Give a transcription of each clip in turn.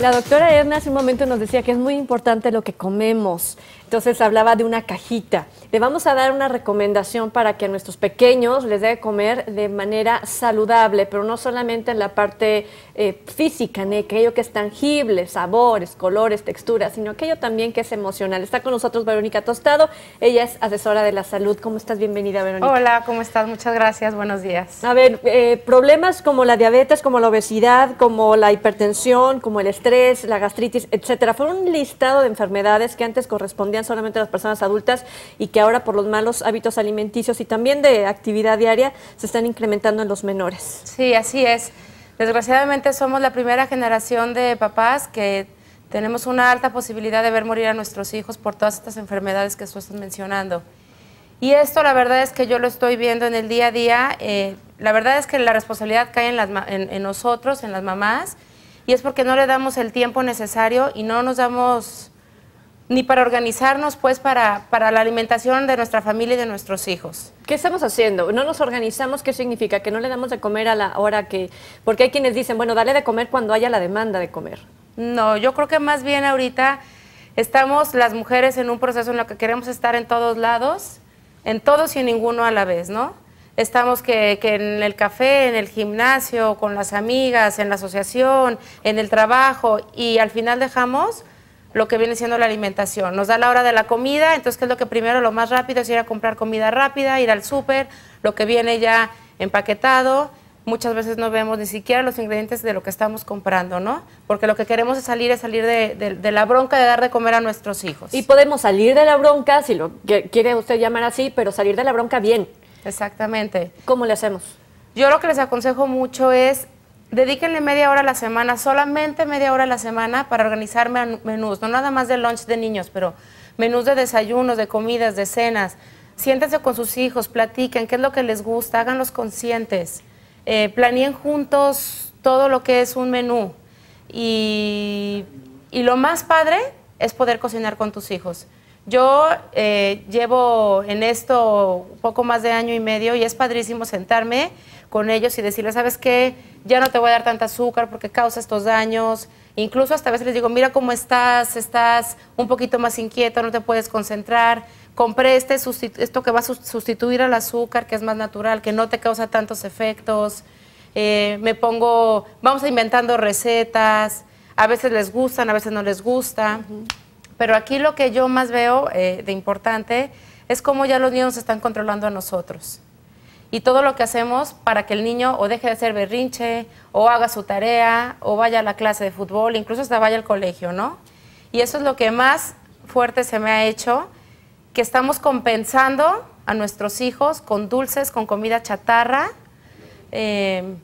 La doctora Erna hace un momento nos decía que es muy importante lo que comemos. Entonces hablaba de una cajita. Le vamos a dar una recomendación para que a nuestros pequeños les debe comer de manera saludable, pero no solamente en la parte eh, física, ¿no? aquello que es tangible, sabores, colores, texturas, sino aquello también que es emocional. Está con nosotros Verónica Tostado, ella es asesora de la salud. ¿Cómo estás? Bienvenida, Verónica. Hola, ¿cómo estás? Muchas gracias, buenos días. A ver, eh, problemas como la diabetes, como la obesidad, como la hipertensión, como el estrés, la gastritis, etcétera. Fue un listado de enfermedades que antes correspondían solamente a las personas adultas y que ahora por los malos hábitos alimenticios y también de actividad diaria se están incrementando en los menores. Sí, así es. Desgraciadamente somos la primera generación de papás que tenemos una alta posibilidad de ver morir a nuestros hijos por todas estas enfermedades que tú estás mencionando. Y esto la verdad es que yo lo estoy viendo en el día a día. Eh, la verdad es que la responsabilidad cae en nosotros, en las mamás, y es porque no le damos el tiempo necesario y no nos damos ni para organizarnos, pues, para, para la alimentación de nuestra familia y de nuestros hijos. ¿Qué estamos haciendo? ¿No nos organizamos? ¿Qué significa? ¿Que no le damos de comer a la hora que...? Porque hay quienes dicen, bueno, dale de comer cuando haya la demanda de comer. No, yo creo que más bien ahorita estamos las mujeres en un proceso en el que queremos estar en todos lados, en todos y en ninguno a la vez, ¿no? estamos que, en el café, en el gimnasio, con las amigas, en la asociación, en el trabajo y al final dejamos lo que viene siendo la alimentación. Nos da la hora de la comida, entonces ¿qué es lo que primero, lo más rápido es ir a comprar comida rápida, ir al súper, lo que viene ya empaquetado. Muchas veces no vemos ni siquiera los ingredientes de lo que estamos comprando, ¿no? Porque lo que queremos es salir, es salir de, de la bronca de dar de comer a nuestros hijos. Y podemos salir de la bronca, si lo quiere usted llamar así, pero salir de la bronca bien, Exactamente. ¿Cómo le hacemos? Yo lo que les aconsejo mucho es dedíquenle media hora a la semana, solamente media hora a la semana para organizar menús, no nada más de lunch de niños, pero menús de desayunos, de comidas, de cenas. Siéntense con sus hijos, platiquen qué es lo que les gusta, háganlos conscientes, eh, planeen juntos todo lo que es un menú. Y, y lo más padre es poder cocinar con tus hijos. Yo eh, llevo en esto un poco más de año y medio y es padrísimo sentarme con ellos y decirles, ¿sabes qué? Ya no te voy a dar tanta azúcar porque causa estos daños. Incluso hasta a veces les digo, mira cómo estás, estás un poquito más inquieto, no te puedes concentrar. Compré este esto que va a sustituir al azúcar, que es más natural, que no te causa tantos efectos. Eh, me pongo, vamos inventando recetas. A veces les gustan, a veces no les gusta. Pero aquí lo que yo más veo eh, de importante es cómo ya los niños nos están controlando a nosotros. Y todo lo que hacemos para que el niño o deje de ser berrinche, o haga su tarea, o vaya a la clase de fútbol, incluso hasta vaya al colegio, ¿no? Y eso es lo que más fuerte se me ha hecho, que estamos compensando a nuestros hijos con dulces, con comida chatarra. Eh,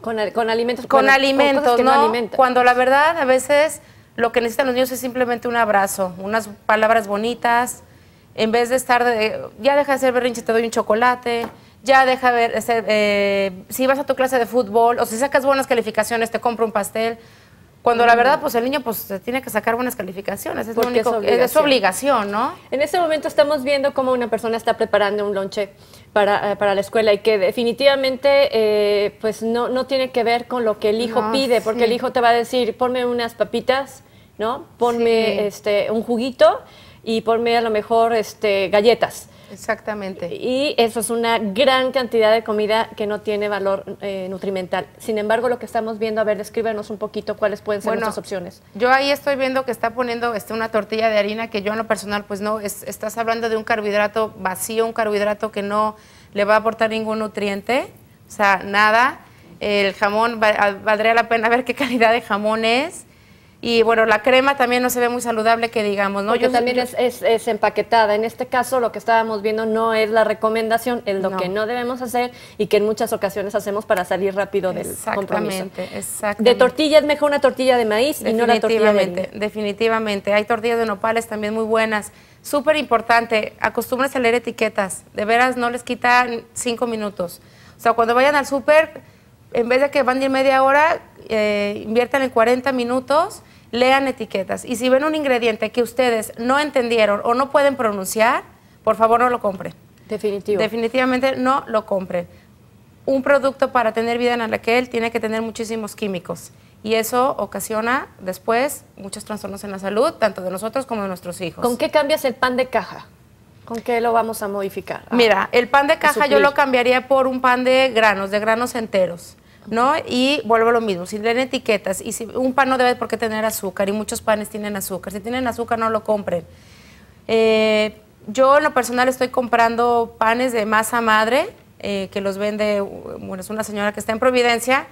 con, con, alimentos. Con, alimentos, no cuando la verdad a veces lo que necesitan los niños es simplemente un abrazo, unas palabras bonitas, en vez de estar, de, ya deja de ser berrinche, te doy un chocolate, ya deja de ser, eh, si vas a tu clase de fútbol o si sacas buenas calificaciones, te compro un pastel. Cuando la verdad, pues el niño pues se tiene que sacar buenas calificaciones, es, es, su obligación, ¿no? En este momento estamos viendo cómo una persona está preparando un lonche para, eh, la escuela y que definitivamente eh, pues no, tiene que ver con lo que el hijo pide, porque el hijo te va a decir, ponme unas papitas, ¿no? Ponme este, un juguito y ponme a lo mejor este, galletas. Exactamente. Y eso es una gran cantidad de comida que no tiene valor eh, nutrimental. Sin embargo, lo que estamos viendo, a ver, descríbenos un poquito cuáles pueden ser nuestras opciones. Yo ahí estoy viendo que está poniendo este, una tortilla de harina que yo en lo personal, pues no, estás hablando de un carbohidrato vacío, un carbohidrato que no le va a aportar ningún nutriente, o sea, nada. El jamón, valdría la pena ver qué calidad de jamón es. Y bueno, la crema también no se ve muy saludable que digamos, ¿no? yo también Es, es, empaquetada. En este caso, lo que estábamos viendo no es la recomendación, es lo que no debemos hacer y que en muchas ocasiones hacemos para salir rápido del exactamente, compromiso. Exactamente. De tortilla es mejor una tortilla de maíz y no la tortilla de Definitivamente. Hay tortillas de nopales también muy buenas. Súper importante, acostúmbrense a leer etiquetas. De veras, no les quitan cinco minutos. O sea, cuando vayan al súper, en vez de que van de media hora, eh, inviertan en 40 minutos lean etiquetas. Y si ven un ingrediente que ustedes no entendieron o no pueden pronunciar, por favor no lo compren. Definitivo. Definitivamente no lo compren. Un producto para tener vida en él tiene que tener muchísimos químicos y eso ocasiona después muchos trastornos en la salud, tanto de nosotros como de nuestros hijos. ¿Con qué cambias el pan de caja? ¿Con qué lo vamos a modificar? Ah, Mira, el pan de caja yo lo cambiaría por un pan de granos, de granos enteros. Y vuelvo a lo mismo, si leen etiquetas, y si un pan no debe por qué tener azúcar, y muchos panes tienen azúcar, si tienen azúcar no lo compren. Eh, yo en lo personal estoy comprando panes de masa madre, eh, que los vende, bueno, es una señora que está en Providencia,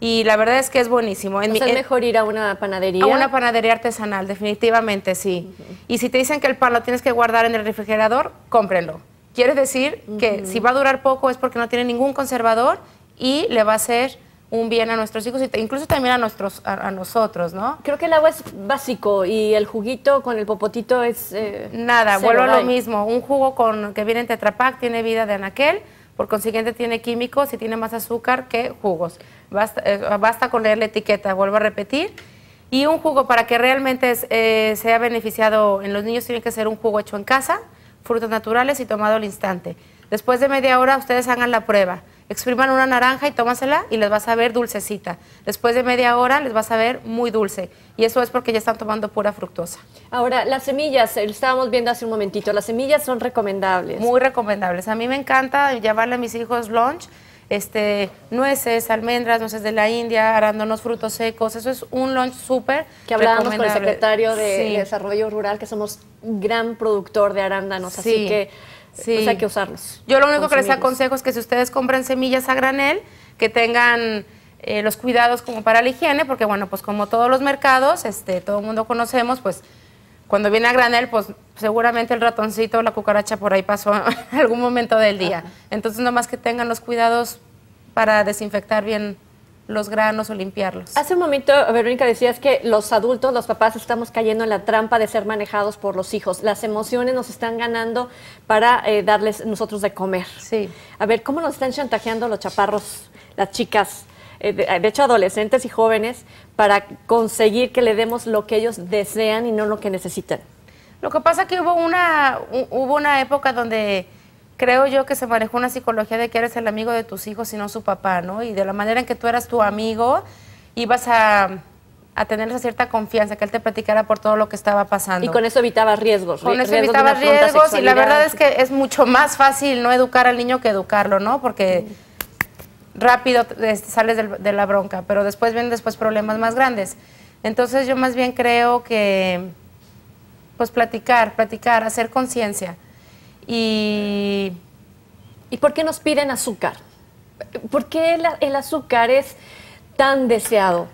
y la verdad es que es buenísimo. En es mejor ir a una panadería. A una panadería artesanal, definitivamente sí. Y si te dicen que el pan lo tienes que guardar en el refrigerador, cómprenlo. Quiere decir que si va a durar poco es porque no tiene ningún conservador y le va a hacer un bien a nuestros hijos e incluso también a, nosotros, ¿no? Creo que el agua es básico y el juguito con el popotito es... Eh, Nada, vuelvo a lo mismo. Un jugo con, que viene en Tetrapac tiene vida de anaquel, por consiguiente tiene químicos y tiene más azúcar que jugos. Basta, eh, con leer la etiqueta, vuelvo a repetir. Y un jugo para que realmente eh, sea beneficiado en los niños tiene que ser un jugo hecho en casa, frutas naturales y tomado al instante. Después de media hora ustedes hagan la prueba. Expriman una naranja y tómasela y les va a saber dulcecita. Después de media hora les va a saber muy dulce. Y eso es porque ya están tomando pura fructosa. Ahora, las semillas, eh, estábamos viendo hace un momentito, las semillas son recomendables. Muy recomendables. A mí me encanta llevarle a mis hijos lunch, este, nueces, almendras, nueces de la India, arándanos, frutos secos. Eso es un lunch súper Que hablábamos con el secretario de Desarrollo Rural, que somos gran productor de arándanos. Así que Sí. hay que usarlos. Yo lo único que les aconsejo es que si ustedes compran semillas a granel, que tengan eh, los cuidados como para la higiene, porque bueno, pues como todos los mercados, este, todo el mundo conocemos, pues cuando viene a granel, pues seguramente el ratoncito o la cucaracha por ahí pasó algún momento del día. entonces Entonces, nomás que tengan los cuidados para desinfectar bien los granos o limpiarlos. Hace un momento, Verónica, decías que los adultos, los papás, estamos cayendo en la trampa de ser manejados por los hijos. Las emociones nos están ganando para eh, darles nosotros de comer. Sí. A ver, ¿cómo nos están chantajeando los chaparros, las chicas, eh, de, hecho adolescentes y jóvenes, para conseguir que le demos lo que ellos desean y no lo que necesitan? Lo que pasa es que hubo una, hubo una época donde creo yo que se manejó una psicología de que eres el amigo de tus hijos y no su papá, ¿no? Y de la manera en que tú eras tu amigo, ibas a, a tener esa cierta confianza, que él te platicara por todo lo que estaba pasando. Y con eso evitabas riesgos. Con eso evitabas riesgos y la verdad es que es mucho más fácil no educar al niño que educarlo, ¿no? Porque mm. rápido este, sales de la bronca, pero después vienen después problemas más grandes. Entonces yo más bien creo que, pues platicar, platicar, hacer conciencia ¿Y, ¿y por qué nos piden azúcar? ¿Por qué el, azúcar es tan deseado?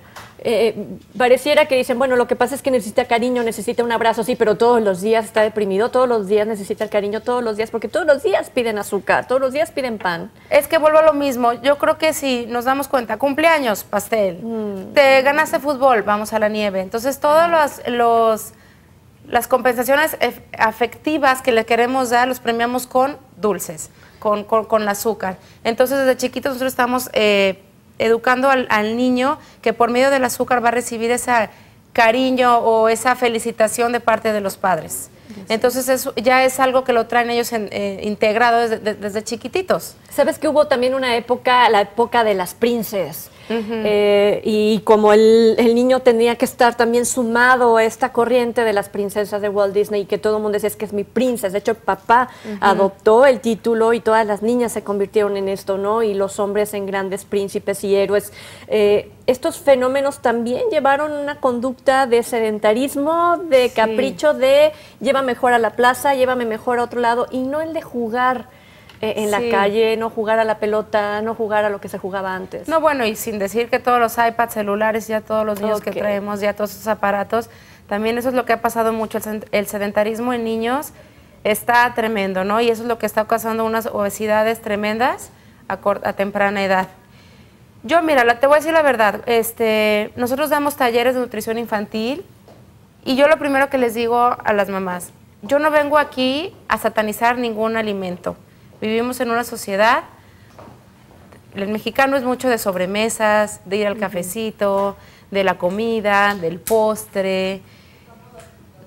Eh, pareciera que dicen, bueno, lo que pasa es que necesita cariño, necesita un abrazo, sí, pero todos los días está deprimido, todos los días necesita el cariño, todos los días, porque todos los días piden azúcar, todos los días piden pan. Es que vuelvo a lo mismo, yo creo que si nos damos cuenta, cumpleaños, pastel, mm. te ganaste fútbol, vamos a la nieve, entonces todos los las compensaciones afectivas que le queremos dar los premiamos con dulces, con, azúcar. Entonces, desde chiquitos nosotros estamos eh, educando al, al, niño que por medio del azúcar va a recibir ese cariño o esa felicitación de parte de los padres. Entonces eso ya es algo que lo traen ellos eh, integrado desde, chiquititos. Sabes que hubo también una época, la época de las princesas? Eh, y como el, niño tenía que estar también sumado a esta corriente de las princesas de Walt Disney, y que todo el mundo decía es que es mi princesa. De hecho, papá adoptó el título y todas las niñas se convirtieron en esto, ¿no? Y los hombres en grandes príncipes y héroes. Eh, estos fenómenos también llevaron una conducta de sedentarismo, de capricho, de lleva mejor a la plaza, llévame mejor a otro lado, y no el de jugar eh, en la calle, no jugar a la pelota, no jugar a lo que se jugaba antes. No, bueno, y sin decir que todos los iPads, celulares, ya todos los niños que traemos, ya todos esos aparatos, también eso es lo que ha pasado mucho, el, sedentarismo en niños está tremendo, ¿no? Y eso es lo que está causando unas obesidades tremendas a temprana edad. Yo, mira, te voy a decir la verdad. Este, nosotros damos talleres de nutrición infantil y yo lo primero que les digo a las mamás, yo no vengo aquí a satanizar ningún alimento. Vivimos en una sociedad, el mexicano es mucho de sobremesas, de ir al cafecito, de la comida, del postre.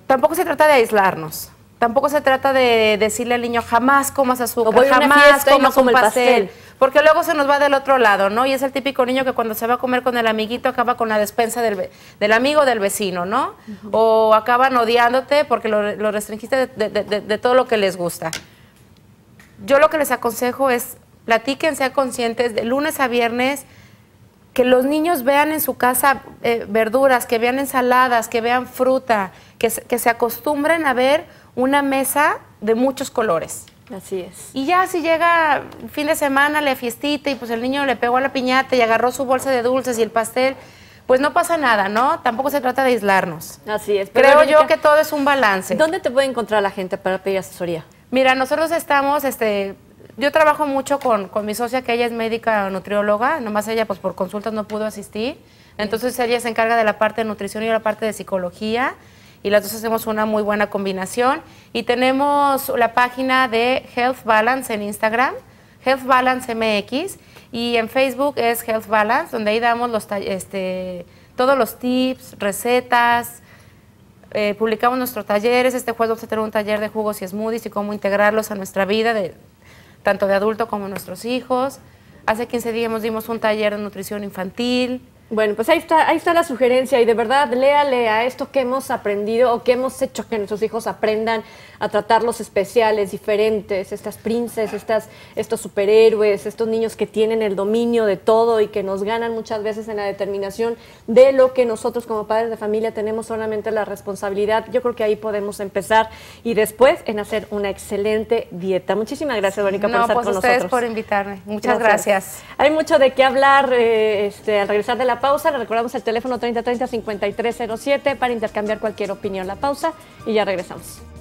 Tampoco se trata de aislarnos. Tampoco se trata de decirle al niño jamás comas azúcar, jamás comas como un pastel porque luego se nos va del otro lado, ¿no? Y es el típico niño que cuando se va a comer con el amiguito acaba con la despensa del, del amigo del vecino, ¿no? O acaban odiándote porque lo, restringiste de, todo lo que les gusta. Yo lo que les aconsejo es platiquen, sean conscientes, de lunes a viernes, que los niños vean en su casa eh, verduras, que vean ensaladas, que vean fruta, que que se acostumbren a ver una mesa de muchos colores. Así es. Y ya si llega fin de semana, le fiestita y pues el niño le pegó a la piñata y agarró su bolsa de dulces y el pastel, pues no pasa nada, ¿no? Tampoco se trata de aislarnos. Así es. Creo yo que todo es un balance. ¿Dónde te puede encontrar la gente para pedir asesoría? Mira, nosotros estamos, este, yo trabajo mucho con, con mi socia, que ella es médica nutrióloga, nomás ella pues por consultas no pudo asistir, entonces ella se encarga de la parte de nutrición y de la parte de psicología y las dos hacemos una muy buena combinación. Y tenemos la página de Health Balance en Instagram, Health Balance MX, y en Facebook es Health Balance, donde ahí damos los, este, todos los tips, recetas, eh, publicamos nuestros talleres. Este jueves vamos a tener un taller de jugos y smoothies y cómo integrarlos a nuestra vida, tanto de adulto como nuestros hijos. Hace 15 días dimos un taller de nutrición infantil. Bueno, pues ahí está, ahí está la sugerencia y de verdad léale a esto que hemos aprendido o que hemos hecho que nuestros hijos aprendan a tratar los especiales, diferentes, estas princesas, estas, estos superhéroes, estos niños que tienen el dominio de todo y que nos ganan muchas veces en la determinación de lo que nosotros como padres de familia tenemos solamente la responsabilidad. Yo creo que ahí podemos empezar y después en hacer una excelente dieta. Muchísimas gracias, Verónica, por estar pues con ustedes por invitarme. Muchas gracias. Hay mucho de qué hablar eh, este, al regresar de la pausa. Le recordamos el teléfono 3030-5307 para intercambiar cualquier opinión. La pausa y ya regresamos.